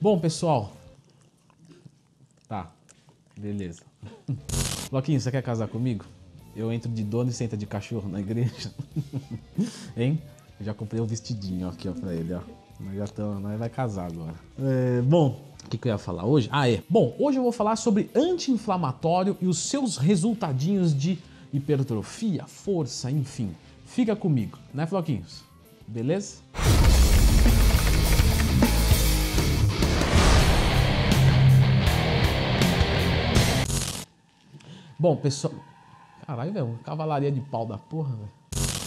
Bom, pessoal. Tá. Beleza. Loquinho, você quer casar comigo? Eu entro de dono e senta de cachorro na igreja. hein? Eu já comprei um vestidinho aqui, ó, pra ele, ó. Nós já estamos, nós vai casar agora. É, bom, o que, que eu ia falar hoje? Ah, é. Bom, hoje eu vou falar sobre anti-inflamatório e os seus resultadinhos de hipertrofia, força, enfim. Fica comigo, né, Floquinhos? Beleza? Bom, pessoal. Caralho, velho, cavalaria de pau da porra, velho.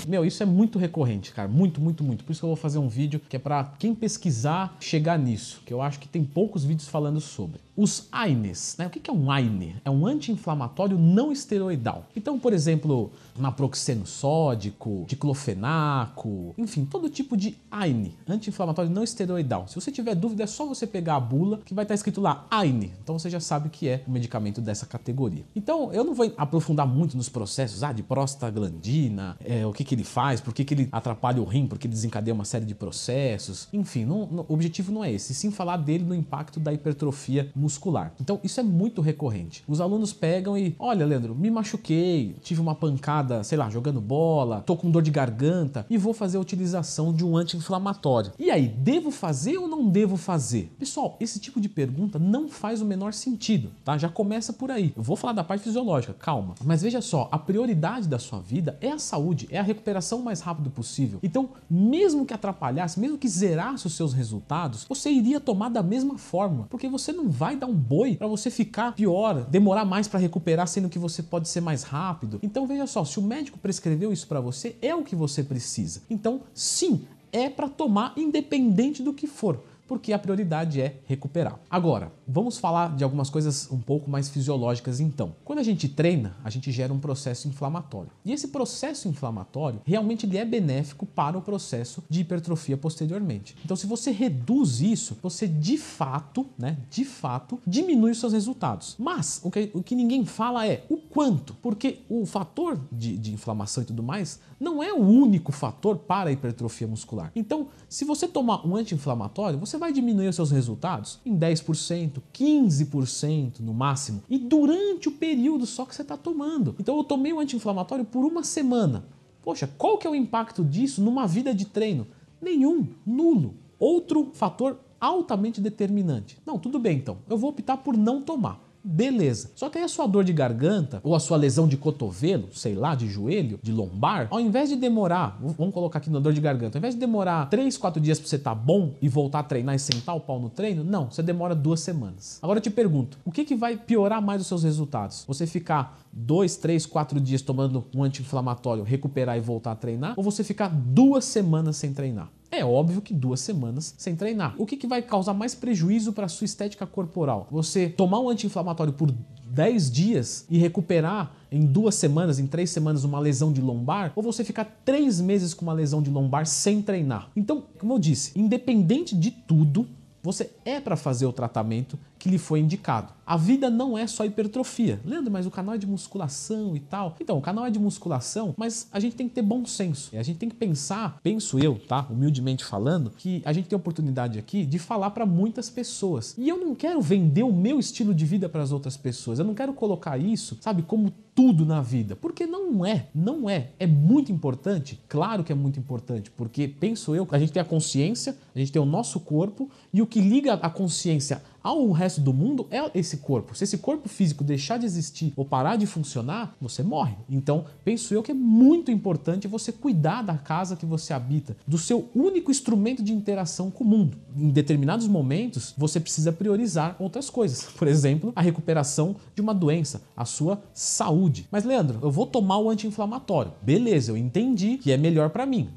Meu, isso é muito recorrente, cara. Muito, muito, muito. Por isso que eu vou fazer um vídeo que é para quem pesquisar chegar nisso, que eu acho que tem poucos vídeos falando sobre os AINEs. Né? O que é um AINE? É um anti-inflamatório não esteroidal. Então, por exemplo, naproxeno sódico, diclofenaco, enfim, todo tipo de AINE, anti-inflamatório não esteroidal. Se você tiver dúvida, é só você pegar a bula que vai estar tá escrito lá AINE. Então você já sabe que é um medicamento dessa categoria. Então, eu não vou aprofundar muito nos processos ah, de prostaglandina, é, o que, que ele faz, por que, que ele atrapalha o rim, porque desencadeia uma série de processos. Enfim, não, não, o objetivo não é esse, sim falar dele no impacto da hipertrofia muscular muscular. Então isso é muito recorrente. Os alunos pegam e, olha, Leandro, me machuquei, tive uma pancada, sei lá, jogando bola, tô com dor de garganta e vou fazer a utilização de um anti-inflamatório. E aí, devo fazer ou não devo fazer? Pessoal, esse tipo de pergunta não faz o menor sentido, tá? Já começa por aí. Eu vou falar da parte fisiológica, calma. Mas veja só, a prioridade da sua vida é a saúde, é a recuperação mais rápido possível. Então, mesmo que atrapalhasse, mesmo que zerasse os seus resultados, você iria tomar da mesma forma, porque você não vai vai dar um boi para você ficar pior, demorar mais para recuperar, sendo que você pode ser mais rápido. Então veja só, se o médico prescreveu isso para você, é o que você precisa. Então, sim, é para tomar independente do que for porque a prioridade é recuperar. Agora, vamos falar de algumas coisas um pouco mais fisiológicas então. Quando a gente treina, a gente gera um processo inflamatório. E esse processo inflamatório realmente ele é benéfico para o processo de hipertrofia posteriormente. Então, se você reduz isso, você de fato, né, de fato, diminui os seus resultados. Mas o que, o que ninguém fala é o Quanto? Porque o fator de, de, inflamação e tudo mais não é o único fator para a hipertrofia muscular. Então, se você tomar um anti-inflamatório, você vai diminuir os seus resultados em 10%, 15% no máximo, e durante o período só que você está tomando. Então, eu tomei um anti-inflamatório por uma semana. Poxa, qual que é o impacto disso numa vida de treino? Nenhum, nulo. Outro fator altamente determinante. Não, tudo bem então, eu vou optar por não tomar. Beleza. Só que aí a sua dor de garganta ou a sua lesão de cotovelo, sei lá, de joelho, de lombar, ao invés de demorar, vamos colocar aqui na dor de garganta, ao invés de demorar 3, 4 dias para você estar tá bom e voltar a treinar e sentar o pau no treino, não, você demora duas semanas. Agora eu te pergunto, o que, que vai piorar mais os seus resultados? Você ficar 2, 3, 4 dias tomando um anti-inflamatório, recuperar e voltar a treinar? Ou você ficar duas semanas sem treinar? é óbvio que duas semanas sem treinar. O que, que vai causar mais prejuízo para sua estética corporal? Você tomar um anti-inflamatório por 10 dias e recuperar em duas semanas, em três semanas, uma lesão de lombar, ou você ficar três meses com uma lesão de lombar sem treinar. Então, como eu disse, independente de tudo, você é para fazer o tratamento que lhe foi indicado. A vida não é só hipertrofia. Leandro, mas o canal é de musculação e tal. Então, o canal é de musculação, mas a gente tem que ter bom senso. A gente tem que pensar, penso eu, tá? Humildemente falando, que a gente tem a oportunidade aqui de falar para muitas pessoas. E eu não quero vender o meu estilo de vida para as outras pessoas. Eu não quero colocar isso, sabe, como tudo na vida, porque não é, não é, é muito importante, claro que é muito importante, porque penso eu, a gente tem a consciência, a gente tem o nosso corpo e o que liga a consciência ao resto do mundo é esse corpo. Se esse corpo físico deixar de existir ou parar de funcionar, você morre. Então, penso eu que é muito importante você cuidar da casa que você habita, do seu único instrumento de interação com o mundo. Em determinados momentos, você precisa priorizar outras coisas. Por exemplo, a recuperação de uma doença, a sua saúde. Mas, Leandro, eu vou tomar o anti-inflamatório. Beleza, eu entendi que é melhor para mim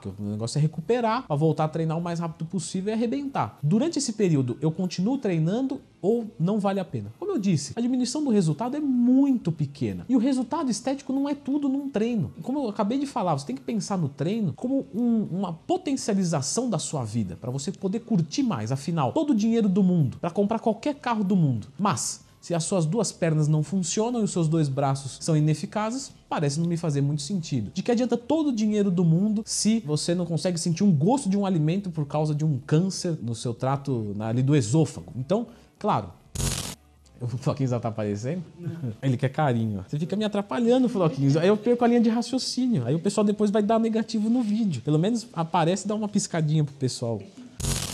que o negócio é recuperar, para voltar a treinar o mais rápido possível e arrebentar. Durante esse período, eu continuo treinando ou não vale a pena? Como eu disse, a diminuição do resultado é muito pequena. E o resultado estético não é tudo num treino. Como eu acabei de falar, você tem que pensar no treino como um, uma potencialização da sua vida, para você poder curtir mais. Afinal, todo o dinheiro do mundo, para comprar qualquer carro do mundo. Mas se as suas duas pernas não funcionam e os seus dois braços são ineficazes, parece não me fazer muito sentido. De que adianta todo o dinheiro do mundo se você não consegue sentir um gosto de um alimento por causa de um câncer no seu trato ali do esôfago? Então, claro, o Floquinho tá aparecendo? Não. Ele quer carinho. Você fica me atrapalhando, Floquinho. Aí eu perco a linha de raciocínio. Aí o pessoal depois vai dar negativo no vídeo. Pelo menos aparece e dá uma piscadinha pro pessoal.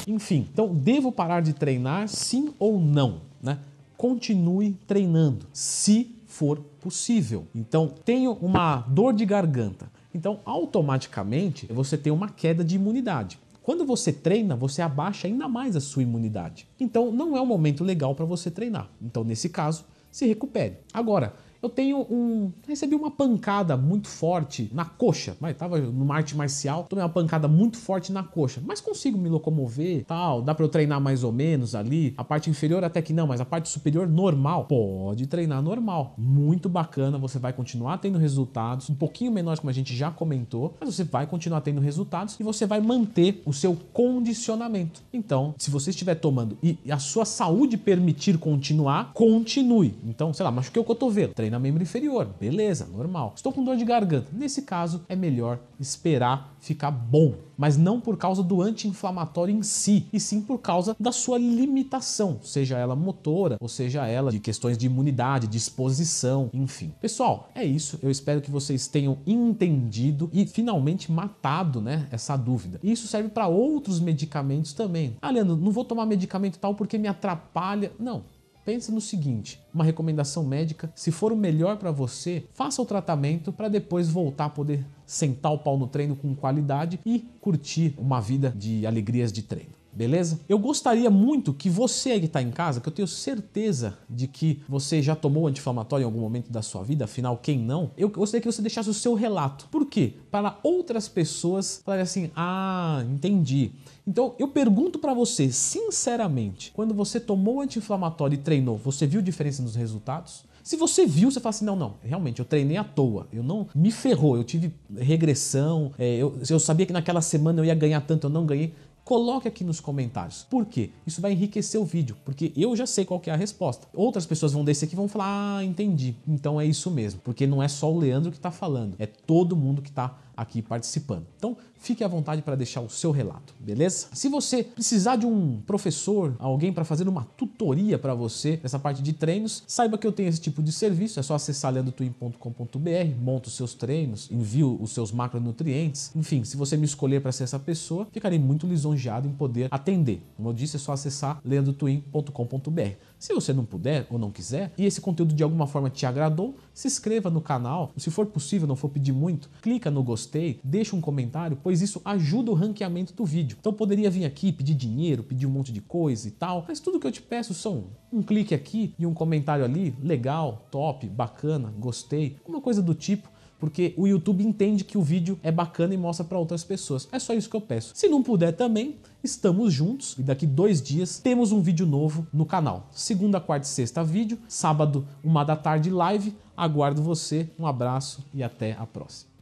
Enfim, então devo parar de treinar, sim ou não? Né? continue treinando, se for possível. Então, tenho uma dor de garganta. Então, automaticamente, você tem uma queda de imunidade. Quando você treina, você abaixa ainda mais a sua imunidade. Então, não é um momento legal para você treinar. Então, nesse caso, se recupere. Agora, eu tenho um. Recebi uma pancada muito forte na coxa, mas tava numa arte marcial, tomei uma pancada muito forte na coxa, mas consigo me locomover, tal, dá para eu treinar mais ou menos ali, a parte inferior até que não, mas a parte superior normal, pode treinar normal. Muito bacana, você vai continuar tendo resultados, um pouquinho menores como a gente já comentou, mas você vai continuar tendo resultados e você vai manter o seu condicionamento. Então, se você estiver tomando e a sua saúde permitir continuar, continue. Então, sei lá, machuquei o cotovelo, treina na membro inferior, beleza, normal. Estou com dor de garganta, nesse caso é melhor esperar ficar bom, mas não por causa do anti-inflamatório em si, e sim por causa da sua limitação, seja ela motora, ou seja ela de questões de imunidade, disposição, enfim. Pessoal, é isso. Eu espero que vocês tenham entendido e finalmente matado, né, essa dúvida. E isso serve para outros medicamentos também. Ah, Leandro, não vou tomar medicamento tal porque me atrapalha. Não, Pensa no seguinte: uma recomendação médica, se for o melhor para você, faça o tratamento para depois voltar a poder sentar o pau no treino com qualidade e curtir uma vida de alegrias de treino beleza? Eu gostaria muito que você que está em casa, que eu tenho certeza de que você já tomou anti-inflamatório em algum momento da sua vida, afinal, quem não? Eu gostaria que você deixasse o seu relato. Por quê? Para outras pessoas falarem assim: ah, entendi. Então eu pergunto para você, sinceramente, quando você tomou anti-inflamatório e treinou, você viu diferença nos resultados? Se você viu, você fala assim: não, não, realmente, eu treinei à toa, eu não me ferrou, eu tive regressão, é, eu, eu sabia que naquela semana eu ia ganhar tanto, eu não ganhei. Coloque aqui nos comentários. Por quê? Isso vai enriquecer o vídeo, porque eu já sei qual é a resposta. Outras pessoas vão descer aqui e vão falar: "Ah, entendi. Então é isso mesmo", porque não é só o Leandro que está falando, é todo mundo que está aqui participando. Então, fique à vontade para deixar o seu relato, beleza? Se você precisar de um professor, alguém para fazer uma tutoria para você nessa parte de treinos, saiba que eu tenho esse tipo de serviço. É só acessar leandotwin.com.br, monta os seus treinos, envio os seus macronutrientes. Enfim, se você me escolher para ser essa pessoa, ficarei muito lisonjeado em poder atender. Como eu disse, é só acessar leandotwin.com.br. Se você não puder ou não quiser e esse conteúdo de alguma forma te agradou, se inscreva no canal. Se for possível, não for pedir muito, clica no gostei, deixa um comentário, pois isso ajuda o ranqueamento do vídeo. Então poderia vir aqui pedir dinheiro, pedir um monte de coisa e tal, mas tudo que eu te peço são um clique aqui e um comentário ali, legal, top, bacana, gostei, alguma coisa do tipo porque o YouTube entende que o vídeo é bacana e mostra para outras pessoas. É só isso que eu peço. Se não puder também, estamos juntos e daqui dois dias temos um vídeo novo no canal. Segunda, quarta e sexta vídeo, sábado, uma da tarde live. Aguardo você, um abraço e até a próxima.